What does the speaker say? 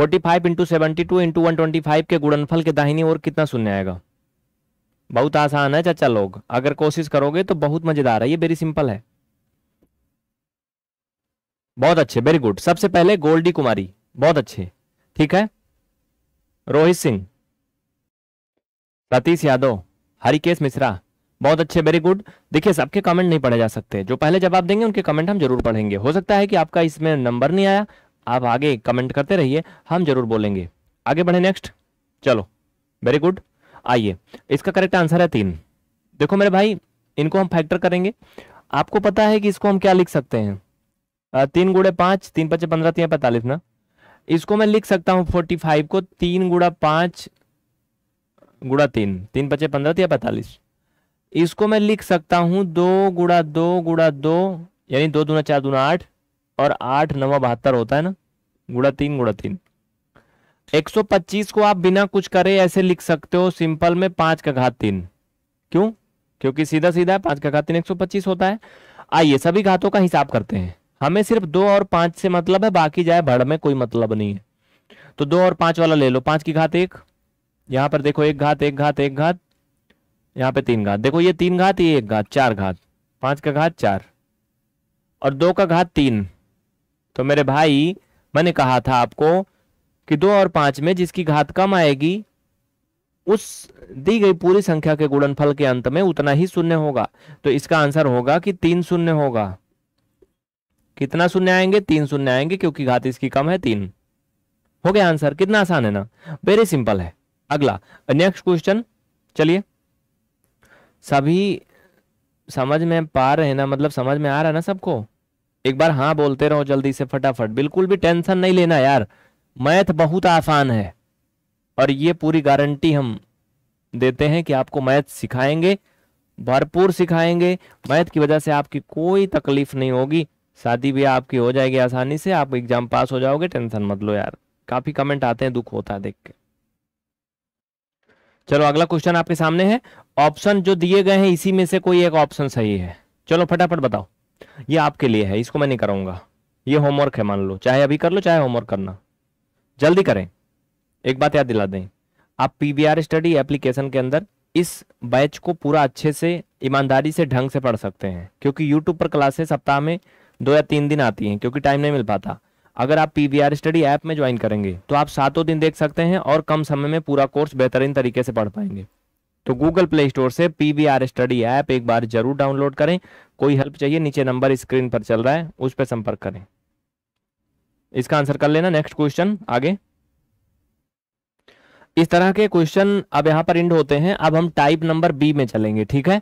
forty five into seventy two into one twenty five के गुणनफल के दाहिनी ओर कितना शून्य आएगा बहुत आसान है चाचा लोग अगर कोशिश करोगे तो बहुत मजेदार है ये वेरी सिंपल है बहुत अच्छे वेरी गुड सबसे पहले गोल्डी कुमारी बहुत अच्छे ठीक है रोहित सिंह सतीश यादव हरिकेश मिश्रा बहुत अच्छे वेरी गुड देखिए सबके कमेंट नहीं पढ़े जा सकते जो पहले जवाब देंगे उनके कमेंट हम जरूर पढ़ेंगे हो सकता है कि आपका इसमें नंबर नहीं आया आप आगे कमेंट करते रहिए हम जरूर बोलेंगे आगे बढ़े नेक्स्ट चलो वेरी गुड आइए इसका करेक्ट आंसर है तीन देखो मेरे भाई इनको हम फैक्टर करेंगे आपको पता है कि इसको हम क्या लिख सकते हैं तीन गुड़े पांच तीन पच्चे पंद्रह तीन पैंतालीस ना इसको मैं लिख सकता हूँ फोर्टी फाइव को तीन गुड़ा पांच गुड़ा तीन तीन पच्चे पंद्रह या पैंतालीस इसको मैं लिख सकता हूं दो गुड़ा दो गुड़ा दो यानी दो दूना चार दूना आठ और आठ नवा बहत्तर होता है ना गुड़ा तीन गुड़ा तीन एक सौ पच्चीस को आप बिना कुछ करे ऐसे लिख सकते हो सिंपल में पांच का घात तीन क्यों क्योंकि सीधा सीधा है पांच का घात तीन एक सौ पच्चीस होता है आइए सभी घातों का हिसाब करते हैं हमें सिर्फ दो और पांच से मतलब है बाकी जाए भड़ में कोई मतलब नहीं है तो दो और पांच वाला ले लो पांच की घात एक यहां पर देखो एक घात एक घात एक घात यहां पे तीन घात देखो ये तीन घात ये एक घात चार घात पांच का घात चार और दो का घात तीन तो मेरे भाई मैंने कहा था आपको कि दो और पांच में जिसकी घात कम आएगी उस दी गई पूरी संख्या के गुणनफल के अंत में उतना ही शून्य होगा तो इसका आंसर होगा कि तीन शून्य होगा कितना शून्य आएंगे तीन शून्य आएंगे क्योंकि घात इसकी कम है तीन हो गया आंसर कितना आसान है ना वेरी सिंपल है अगला नेक्स्ट क्वेश्चन चलिए सभी समझ में पा रहे हैं ना मतलब समझ में आ रहा है ना सबको एक बार हाँ बोलते रहो जल्दी से फटाफट बिल्कुल भी टेंशन नहीं लेना यार मैथ बहुत आसान है और ये पूरी गारंटी हम देते हैं कि आपको मैथ सिखाएंगे भरपूर सिखाएंगे मैथ की वजह से आपकी कोई तकलीफ नहीं होगी शादी भी आपकी हो जाएगी आसानी से आप एग्जाम पास हो जाओगे टेंशन मत लो यार काफी कमेंट आते हैं दुख होता है देख के चलो अगला क्वेश्चन आपके सामने है ऑप्शन जो दिए गए हैं इसी में से कोई एक ऑप्शन सही है चलो फटाफट बताओ ये आपके लिए है इसको मैं नहीं कराऊंगा ये होमवर्क है मान लो चाहे अभी कर लो चाहे होमवर्क करना जल्दी करें एक बात याद दिला दें आप पी स्टडी एप्लीकेशन के अंदर इस बैच को पूरा अच्छे से ईमानदारी से ढंग से पढ़ सकते हैं क्योंकि यूट्यूब पर क्लासेस सप्ताह में दो या तीन दिन आती हैं क्योंकि टाइम नहीं मिल पाता अगर आप P V R study app में ज्वाइन करेंगे तो आप सातों दिन देख सकते हैं और कम समय में पूरा कोर्स बेहतरीन तरीके से पढ़ पाएंगे तो गूगल प्ले स्टोर से P V R study app एक बार जरूर डाउनलोड करें कोई हेल्प चाहिए नीचे नंबर स्क्रीन पर चल रहा है उस पर संपर्क करें इसका आंसर कर लेना नेक्स्ट क्वेश्चन आगे इस तरह के क्वेश्चन अब यहां पर इंड होते हैं अब हम टाइप नंबर बी में चलेंगे ठीक है